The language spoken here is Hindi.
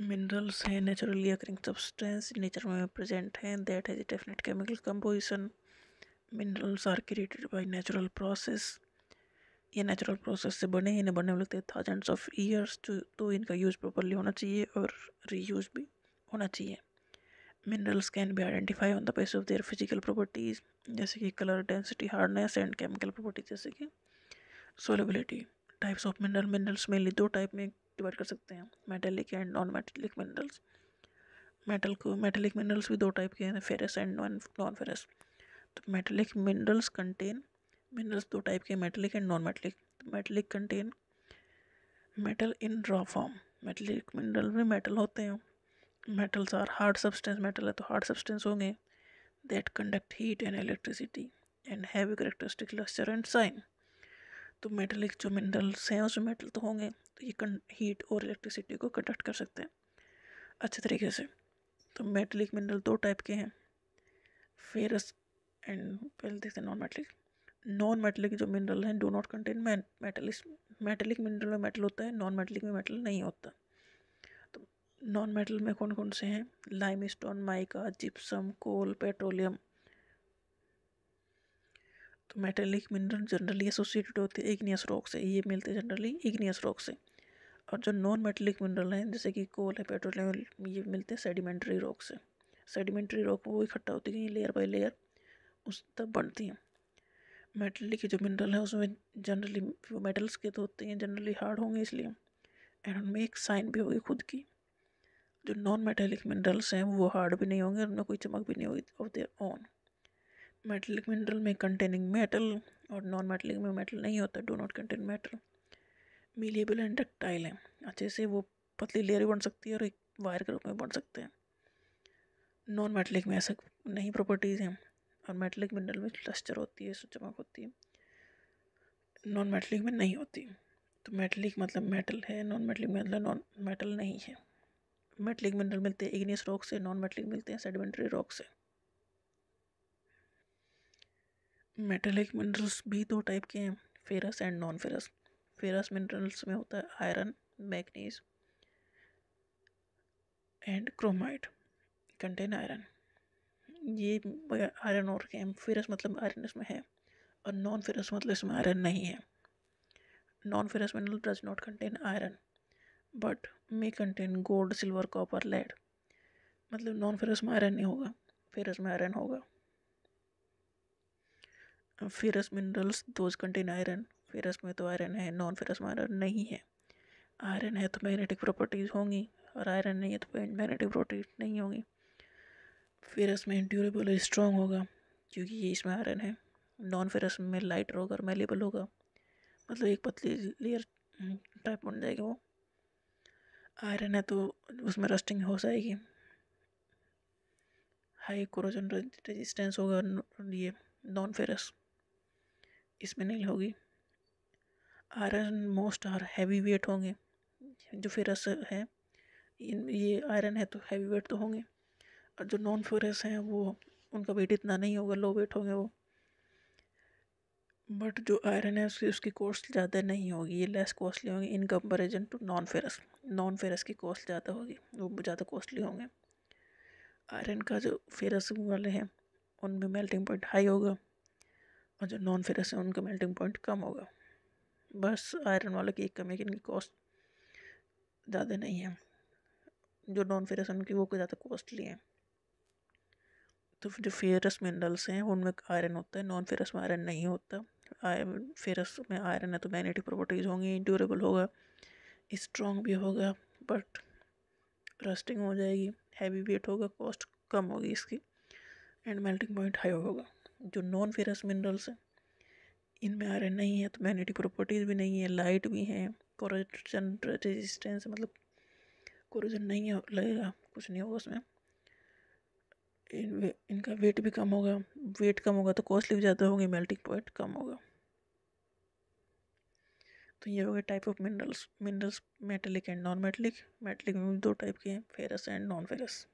मिनरल्स हैं नेचुरली अक्रिंग सब्सटेंस नेचर में प्रेजेंट हैं that has definite chemical composition minerals are created by natural process ये नेचुरल प्रोसेस से बने इन्हें बनने में लगते हैं थाउजेंड्स ऑफ ईयर्स तो, तो इनका यूज़ प्रॉपरली होना चाहिए और रीयूज भी होना चाहिए मिनरल्स कैन भी identify on the base of their physical properties जैसे कि colour density hardness and chemical properties जैसे कि solubility types of mineral minerals mainly दो टाइप में डिवाइड कर सकते हैं metallic and non metallic minerals metal को मेटेलिक मिनरल्स भी दो टाइप के हैं ferrous and non non ferrous तो मेटेलिक मिनरल्स कंटेन मिनरल्स दो टाइप के metallic and non metallic metallic contain metal in raw form metallic mineral में मेटल होते हैं metals are hard substance metal है तो हार्ड सब्सटेंस होंगे that conduct heat and electricity and heavy characteristic lustre and shine तो मेटलिक जो मिनरल्स हैं उसमें मेटल तो होंगे तो ये हीट और इलेक्ट्रिसिटी को कंडक्ट कर सकते हैं अच्छे तरीके से तो मेटलिक मिनरल दो टाइप के हैं फेरस एंड पहले देखते हैं नॉन मेटलिक नॉन मेटलिक जो मिनरल हैं do not contain metal metallic mineral में मेटल होता है नॉन मेटलिक में मेटल नहीं होता तो नॉन मेटल में कौन कौन से हैं limestone mica gypsum coal petroleum metallic mineral generally associated होते हैं इग्नियस रॉक से ये मिलते हैं जनरली इग्नियस रॉक से और जो नॉन मेटेलिक मिनरल हैं जैसे कि कोल है पेट्रोलियम ये मिलते हैं सेडिमेंट्री रॉक से सेडिमेंट्री रॉक वो इकट्ठा होती है लेयर बाई लेयर उस तक बढ़ती हैं मेटलिक के जो मिनरल है उसमें जनरली वो मेटल्स के तो होते हैं जनरली हार्ड होंगे इसलिए एंड उनमें एक साइन भी होगी खुद की जो नॉन मेटेलिक मिनरल्स हैं वो हार्ड भी नहीं होंगे उनमें कोई चमक भी नहीं होगी of their own metallic mineral में कंटेनिंग मेटल और नॉन मेटलिक में मेटल नहीं होता do not contain metal malleable and ductile है अच्छे से वो पतली लेयर भी बन सकती है और एक वायर के रूप में बन सकते हैं नॉन मेटलिक में ऐसा नहीं प्रॉपर्टीज़ हैं और मेटलिक मिनरल में क्लस्टर होती है चमक होती है नॉन मेटलिक में नहीं होती तो मेटलिक मतलब मेटल है नॉन मेटलिक मतलब नॉन मेटल नहीं है मेटलिक मिनरल मिलते हैं इग्नियस रॉक से नॉन मेटलिक मिलते हैं सेडिमेंट्री रॉक से मेटेलिक मिनरल्स भी दो टाइप के हैं ferrous and non ferrous ferrous minerals में होता है iron manganese and chromite contain iron ये आयरन और के फेरस मतलब आयरन इसमें है और नॉन फेरस मतलब इसमें आयरन नहीं है non ferrous mineral does not contain iron but may contain gold silver copper lead मतलब नॉन फेरस में आयरन नहीं होगा फेरस में आयरन होगा ferrous minerals those contain iron ferrous में तो आयरन है नॉन फेरस में आयरन नहीं है आयरन है तो मैग्नेटिक प्रॉपर्टीज़ होंगी और आयरन नहीं है तो मैग्नेटिक प्रॉपर्टीज नहीं होंगी फेरस में ड्यूरेबल और स्ट्रॉन्ग होगा क्योंकि ये इसमें आयरन है नॉन फेरस में लाइट होगा और मेलेबल होगा मतलब एक पतली लेयर टाइप हम्म, बन जाएगी वो आयरन है तो उसमें रस्टिंग हो जाएगी हाई कोरोजन रेजिस्टेंस होगा ये नॉन फेरस इसमें नहीं होगी iron most are heavy weight होंगे जो फेरस है इन ये आयरन है तो हैवी वेट तो होंगे और जो नॉन फेरस हैं वो उनका वेट इतना नहीं होगा लो वेट होंगे वो बट जो आयरन है उसकी उसकी कॉस्ट ज़्यादा नहीं होगी ये लेस कॉस्टली होंगी in comparison to non ferrous non ferrous की कॉस्ट ज़्यादा होगी वो ज़्यादा कॉस्टली होंगे आयरन का जो फेरस वाले हैं उनमें मेल्टिंग पॉइंट हाई होगा और जो नॉन फेरस है उनका मेल्टिंग पॉइंट कम होगा बस आयरन की एक कम है कि इनकी कॉस्ट ज़्यादा नहीं है जो नॉन फेरस है उनकी वो ज़्यादा कॉस्टली तो है तो जो फेरस मिनरल्स हैं उनमें आयरन होता है नॉन फेरस में आयरन नहीं होता फेरस में आयरन है तो मैग्नेटिक प्रॉपर्टीज़ होंगी ड्यूरेबल होगा स्ट्रॉन्ग भी होगा बट रस्टिंग हो जाएगी हैवी वेट होगा कॉस्ट कम होगी इसकी एंड मेल्टिंग पॉइंट हाई होगा जो नॉन फेरस मिनरल्स हैं इनमें आयरन नहीं है तो मैग्नेटिक प्रॉपर्टीज़ भी नहीं है लाइट भी हैं कोरोजन रेजिस्टेंस मतलब कोरोजन नहीं लगेगा कुछ नहीं होगा उसमें इन वे, इनका वेट भी कम होगा वेट कम होगा तो कॉस्टली भी ज़्यादा होगी मेल्टिंग पॉइंट कम होगा तो ये हो गए type of minerals minerals metallic and non metallic metallic में भी दो टाइप के हैं फेरस एंड नॉन फेरस